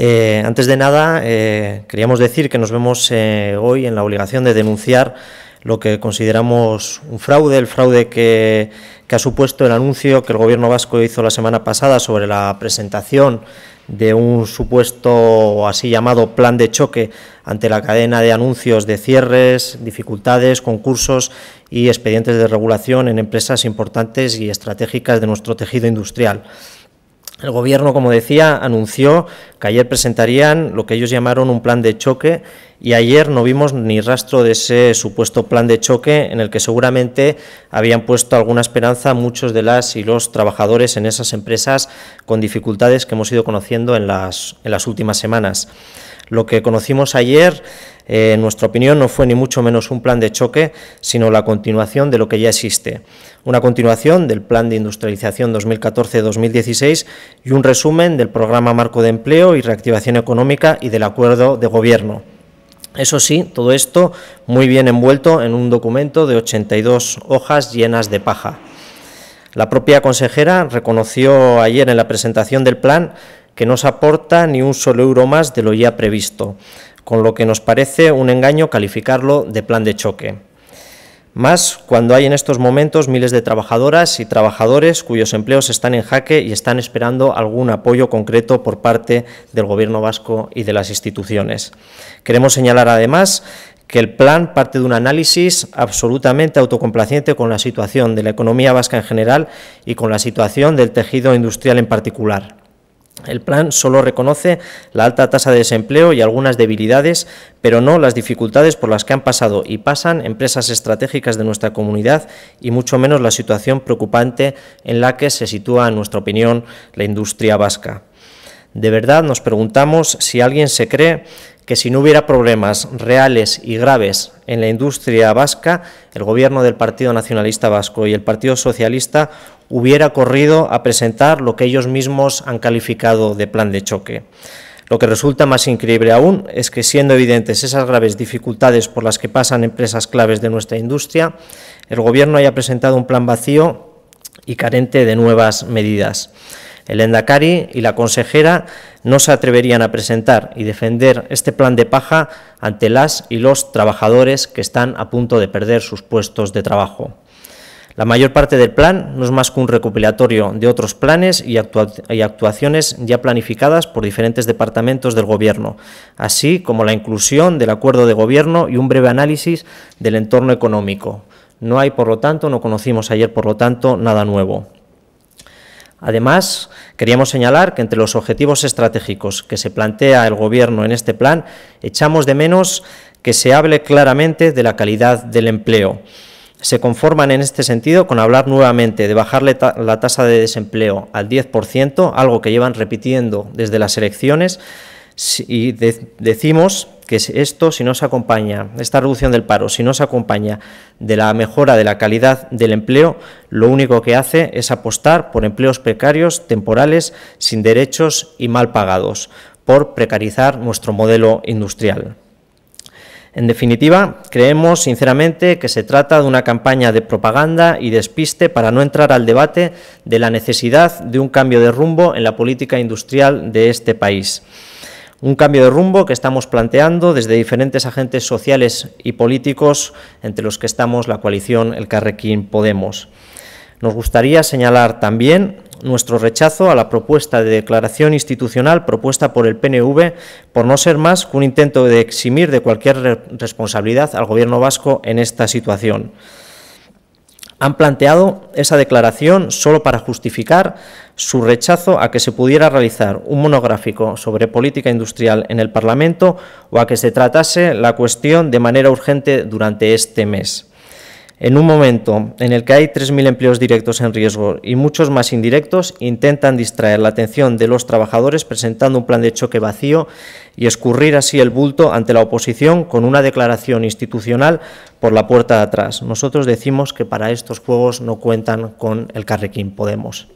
Eh, antes de nada, eh, queríamos decir que nos vemos eh, hoy en la obligación de denunciar lo que consideramos un fraude, el fraude que, que, ha supuesto el anuncio que el Gobierno vasco hizo la semana pasada sobre la presentación de un supuesto así llamado plan de choque ante la cadena de anuncios de cierres, dificultades, concursos y expedientes de regulación en empresas importantes y estratégicas de nuestro tejido industrial. El Gobierno, como decía, anunció que ayer presentarían lo que ellos llamaron un plan de choque y ayer no vimos ni rastro de ese supuesto plan de choque en el que seguramente habían puesto alguna esperanza muchos de las y los trabajadores en esas empresas con dificultades que hemos ido conociendo en las, en las últimas semanas. Lo que conocimos ayer, eh, en nuestra opinión, no fue ni mucho menos un plan de choque, sino la continuación de lo que ya existe. Una continuación del Plan de Industrialización 2014-2016 y un resumen del Programa Marco de Empleo y Reactivación Económica y del Acuerdo de Gobierno. Eso sí, todo esto muy bien envuelto en un documento de 82 hojas llenas de paja. La propia consejera reconoció ayer en la presentación del plan que no se aporta ni un solo euro más de lo ya previsto, con lo que nos parece un engaño calificarlo de plan de choque. Más cuando hay en estos momentos miles de trabajadoras y trabajadores cuyos empleos están en jaque y están esperando algún apoyo concreto por parte del Gobierno vasco y de las instituciones. Queremos señalar además que el plan parte de un análisis absolutamente autocomplaciente con la situación de la economía vasca en general y con la situación del tejido industrial en particular. El plan solo reconoce la alta tasa de desempleo y algunas debilidades, pero no las dificultades por las que han pasado y pasan empresas estratégicas de nuestra comunidad y mucho menos la situación preocupante en la que se sitúa, en nuestra opinión, la industria vasca. De verdad nos preguntamos si alguien se cree que si no hubiera problemas reales y graves en la industria vasca, el gobierno del Partido Nacionalista Vasco y el Partido Socialista hubiera corrido a presentar lo que ellos mismos han calificado de plan de choque. Lo que resulta más increíble aún es que, siendo evidentes esas graves dificultades por las que pasan empresas claves de nuestra industria, el Gobierno haya presentado un plan vacío y carente de nuevas medidas. El Endacari y la consejera no se atreverían a presentar y defender este plan de paja ante las y los trabajadores que están a punto de perder sus puestos de trabajo. La mayor parte del plan no es más que un recopilatorio de otros planes y, actuaciones ya planificadas por diferentes departamentos del Gobierno, así como la inclusión del acuerdo de Gobierno y un breve análisis del entorno económico. No hay, por lo tanto, no conocimos ayer, por lo tanto, nada nuevo. Además, queríamos señalar que entre los objetivos estratégicos que se plantea el Gobierno en este plan, echamos de menos que se hable claramente de la calidad del empleo. Se conforman en este sentido con hablar nuevamente de bajar la tasa de desempleo al 10%, algo que llevan repitiendo desde las elecciones, y decimos que esto, si no se acompaña, esta reducción del paro, si no se acompaña de la mejora de la calidad del empleo, lo único que hace es apostar por empleos precarios, temporales, sin derechos y mal pagados, por precarizar nuestro modelo industrial. En definitiva, creemos sinceramente que se trata de una campaña de propaganda y despiste para no entrar al debate de la necesidad de un cambio de rumbo en la política industrial de este país un cambio de rumbo que estamos planteando desde diferentes agentes sociales y políticos, entre los que estamos la coalición El Carrequín Podemos. Nos gustaría señalar también nuestro rechazo a la propuesta de declaración institucional propuesta por el PNV por no ser más que un intento de eximir de cualquier responsabilidad al Gobierno vasco en esta situación han planteado esa declaración solo para justificar su rechazo a que se pudiera realizar un monográfico sobre política industrial en el Parlamento o a que se tratase la cuestión de manera urgente durante este mes. En un momento en el que hay 3.000 empleos directos en riesgo y muchos más indirectos, intentan distraer la atención de los trabajadores presentando un plan de choque vacío y escurrir así el bulto ante la oposición con una declaración institucional por la puerta de atrás. Nosotros decimos que para estos juegos no cuentan con el Carrequín Podemos.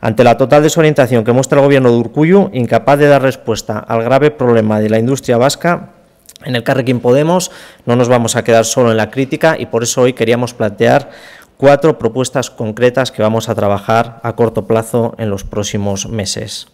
Ante la total desorientación que muestra el Gobierno de Urcuyu, incapaz de dar respuesta al grave problema de la industria vasca, En el Carrequín Podemos no nos vamos a quedar solo en la crítica y por eso hoy queríamos plantear cuatro propuestas concretas que vamos a trabajar a corto plazo en los próximos meses.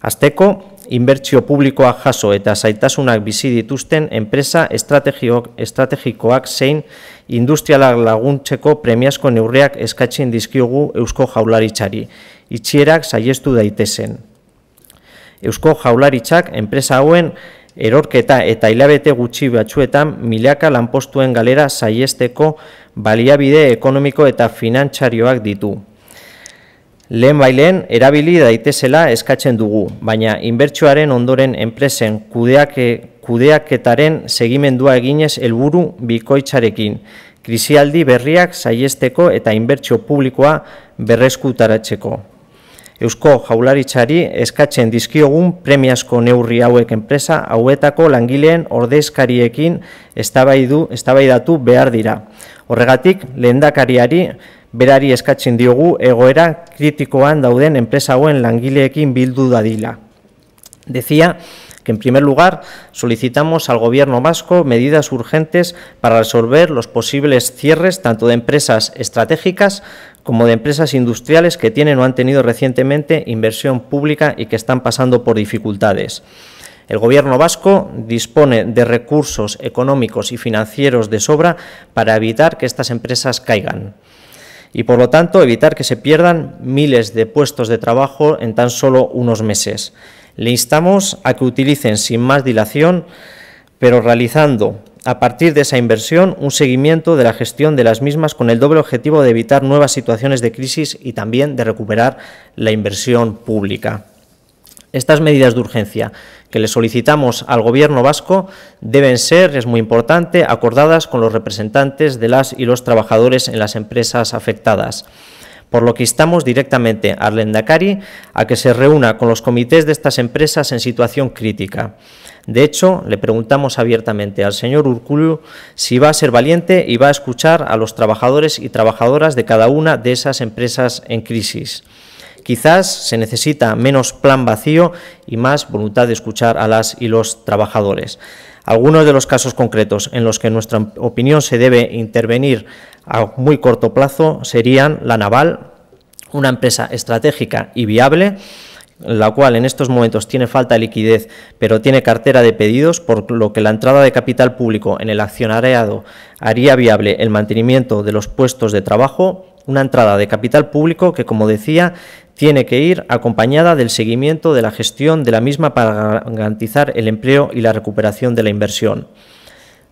Azteco, inbertsio publikoa jaso eta zaitasunak bizi dituzten enpresa estrategikoak zein industrialak laguntzeko premiazko neurreak eskatzen dizkiugu Eusko Jaularitzari, itxierak saiestu daitezen. Eusko Jaularitzak enpresa hauen erorketa eta hilabete gutxi batzuetan milaka lanpostuen galera saiesteko baliabide ekonomiko eta finantzarioak ditu. Lehen bailen, erabili daitezela eskatzen dugu, baina inbertsuaren ondoren enpresen kudeaketaren segimendua eginez helburu bikoitzarekin, krisialdi berriak saiesteko eta inbertsio publikoa berrezkutaratzeko. Eusko jaularitzari eskatzen dizkiogun premiazko neurri hauek enpresa hauetako langileen ordezkariekin estabaidatu behar dira. Horregatik, lehendakariari berari eskatzen diogu egoera kritikoan dauden enpresa hauen langileekin bildu dadila. Dezia, en primer lugar solicitamos al Gobierno vasco medidas urgentes para resolver los posibles cierres tanto de empresas estratégicas como de empresas industriales que tienen o han tenido recientemente inversión pública y que están pasando por dificultades. El Gobierno vasco dispone de recursos económicos y financieros de sobra para evitar que estas empresas caigan y, por lo tanto, evitar que se pierdan miles de puestos de trabajo en tan solo unos meses. Le instamos a que utilicen sin más dilación, pero realizando a partir de esa inversión un seguimiento de la gestión de las mismas con el doble objetivo de evitar nuevas situaciones de crisis y también de recuperar la inversión pública. Estas medidas de urgencia que le solicitamos al Gobierno vasco deben ser, es muy importante, acordadas con los representantes de las y los trabajadores en las empresas afectadas por lo que instamos directamente Arlenda Lendakari a que se reúna con los comités de estas empresas en situación crítica. De hecho, le preguntamos abiertamente al señor Urcullu si va a ser valiente y va a escuchar a los trabajadores y trabajadoras de cada una de esas empresas en crisis. Quizás se necesita menos plan vacío y más voluntad de escuchar a las y los trabajadores. Algunos de los casos concretos en los que, en nuestra opinión, se debe intervenir a muy corto plazo serían la naval, una empresa estratégica y viable, la cual en estos momentos tiene falta de liquidez, pero tiene cartera de pedidos, por lo que la entrada de capital público en el accionariado haría viable el mantenimiento de los puestos de trabajo, una entrada de capital público que, como decía, tiene que ir acompañada del seguimiento de la gestión de la misma para garantizar el empleo y la recuperación de la inversión.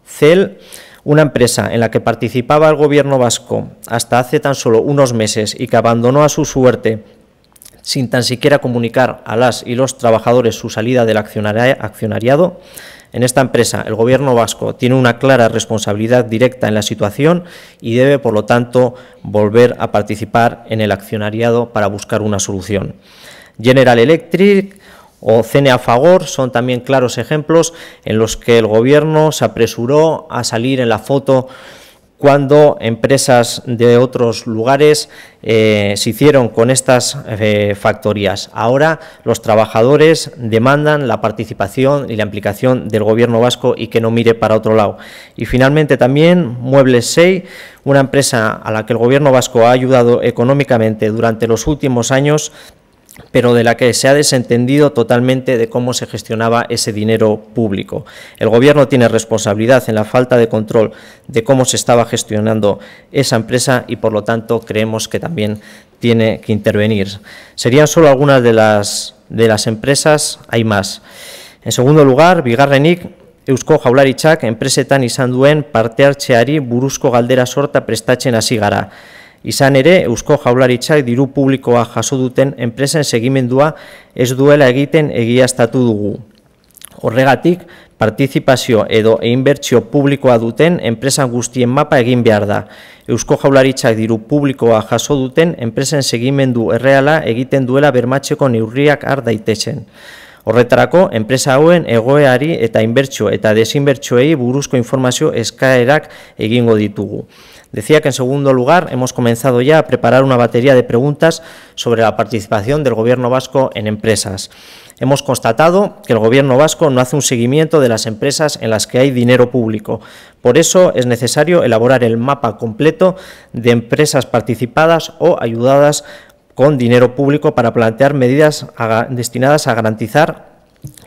CEL una empresa en la que participaba el gobierno vasco hasta hace tan solo unos meses y que abandonó a su suerte sin tan siquiera comunicar a las y los trabajadores su salida del accionariado, en esta empresa el Gobierno vasco tiene una clara responsabilidad directa en la situación y debe, por lo tanto, volver a participar en el accionariado para buscar una solución. General Electric o cene a favor son también claros ejemplos en los que el gobierno se apresuró a salir en la foto cuando empresas de otros lugares eh, se hicieron con estas eh, factorías. Ahora los trabajadores demandan la participación y la implicación del Gobierno vasco y que no mire para otro lado. Y finalmente también Muebles 6, una empresa a la que el Gobierno vasco ha ayudado económicamente durante los últimos años, pero de la que se ha desentendido totalmente de cómo se gestionaba ese dinero público. El Gobierno tiene responsabilidad en la falta de control de cómo se estaba gestionando esa empresa y, por lo tanto, creemos que también tiene que intervenir. Serían solo algunas de las, empresas, hay más. En segundo lugar, Bigarrenik Eusko Jaularitzak enpresetan izan duen parte hartzeari Burusco, galdera sorta prestatzen hasi Izan ere, Eusko Jaularitzak diru publikoa jaso duten enpresen segimendua ez duela egiten egiaztatu dugu. Horregatik, partizipazio edo einbertsio publikoa duten enpresan guztien mapa egin behar da. Eusko Jaularitzak diru publikoa jaso duten enpresen segimendu erreala egiten duela bermatzeko neurriak har daitezen. Horretarako, enpresa hauen egoeari eta inbertsio eta desinbertsioei buruzko informazio eskaerak egingo ditugu. Decía que en segundo lugar hemos comenzado ya a preparar una batería de preguntas sobre la participación del Gobierno vasco en empresas. Hemos constatado que el Gobierno vasco no hace un seguimiento de las empresas en las que hay dinero público. Por eso es necesario elaborar el mapa completo de empresas participadas o ayudadas con dinero público para plantear medidas destinadas a garantizar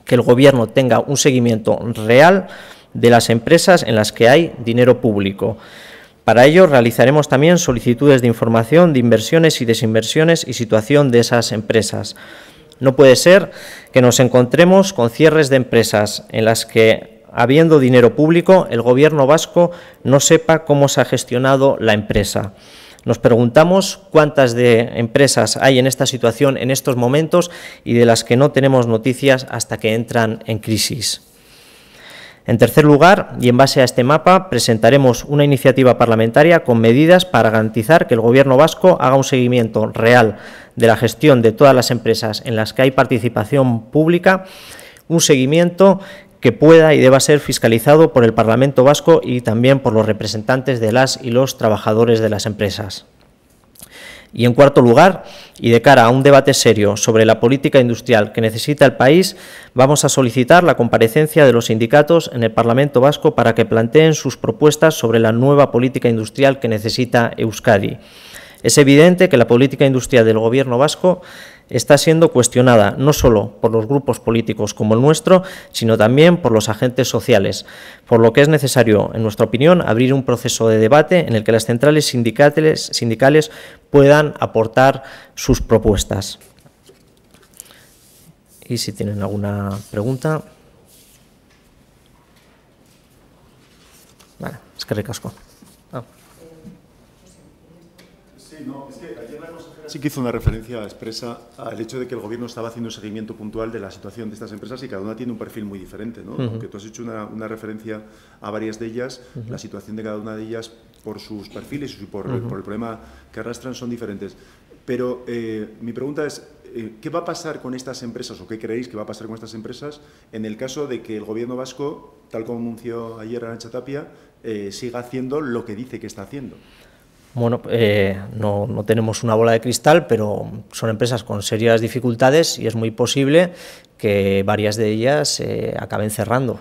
que el Gobierno tenga un seguimiento real de las empresas en las que hay dinero público. Para ello, realizaremos también solicitudes de información de inversiones y desinversiones y situación de esas empresas. No puede ser que nos encontremos con cierres de empresas en las que, habiendo dinero público, el Gobierno vasco no sepa cómo se ha gestionado la empresa. Nos preguntamos cuántas de empresas hay en esta situación en estos momentos y de las que no tenemos noticias hasta que entran en crisis. En tercer lugar, y en base a este mapa, presentaremos una iniciativa parlamentaria con medidas para garantizar que el Gobierno vasco haga un seguimiento real de la gestión de todas las empresas en las que hay participación pública, un seguimiento que pueda y deba ser fiscalizado por el Parlamento vasco y también por los representantes de las y los trabajadores de las empresas. Y en cuarto lugar, y de cara a un debate serio sobre la política industrial que necesita el país, vamos a solicitar la comparecencia de los sindicatos en el Parlamento Vasco para que planteen sus propuestas sobre la nueva política industrial que necesita Euskadi. Es evidente que la política industrial del Gobierno vasco está siendo cuestionada no solo por los grupos políticos como el nuestro, sino también por los agentes sociales, por lo que es necesario, en nuestra opinión, abrir un proceso de debate en el que las centrales sindicales, puedan aportar sus propuestas. Y si tienen alguna pregunta. Vale, es que recasco. Ah. Sí, no, es que sí que hizo una referencia expresa al hecho de que el Gobierno estaba haciendo un seguimiento puntual de la situación de estas empresas y cada una tiene un perfil muy diferente. ¿no? Aunque tú has hecho una, referencia a varias de ellas, la situación de cada una de ellas por sus perfiles y por, el problema que arrastran son diferentes. Pero eh, mi pregunta es, eh, ¿qué va a pasar con estas empresas o qué creéis que va a pasar con estas empresas en el caso de que el Gobierno vasco, tal como anunció ayer Arancha Tapia, eh, siga haciendo lo que dice que está haciendo? bueno, eh, no, tenemos una bola de cristal, pero son empresas con serias dificultades y es muy posible que varias de ellas eh, acaben cerrando.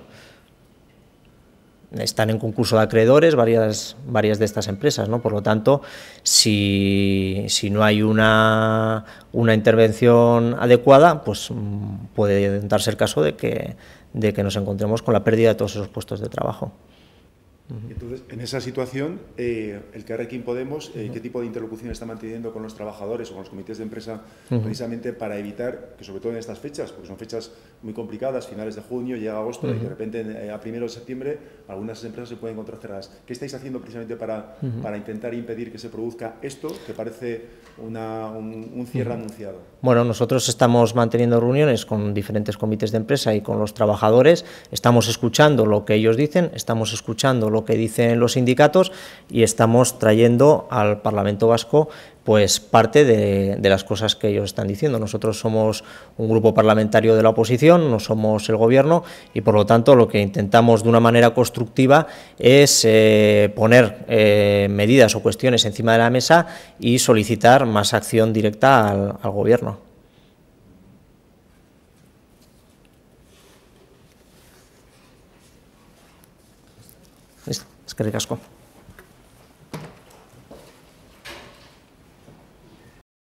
Están en concurso de acreedores varias, varias de estas empresas, ¿no? Por lo tanto, si, no hay una, una, intervención adecuada, pues mm, puede darse el caso de que, de que nos encontremos con la pérdida de todos esos puestos de trabajo. Entonces, en esa situación, eh, el Carrequín Podemos, eh, ¿qué tipo de interlocución está manteniendo con los trabajadores o con los comités de empresa precisamente para evitar que, sobre todo en estas fechas, porque son fechas muy complicadas, finales de junio, llega agosto y de repente eh, a primero de septiembre algunas empresas se pueden encontrar cerradas? ¿Qué estáis haciendo precisamente para, para intentar impedir que se produzca esto, que parece un, cierre anunciado? Bueno, nosotros estamos manteniendo reuniones con diferentes comités de empresa y con los trabajadores, estamos escuchando lo que ellos dicen, estamos escuchando lo lo que dicen los sindicatos y estamos trayendo al Parlamento Vasco pues parte de, las cosas que ellos están diciendo. Nosotros somos un grupo parlamentario de la oposición, no somos el gobierno y por lo tanto lo que intentamos de una manera constructiva es eh, poner eh, medidas o cuestiones encima de la mesa y solicitar más acción directa al gobierno. eskerrik asko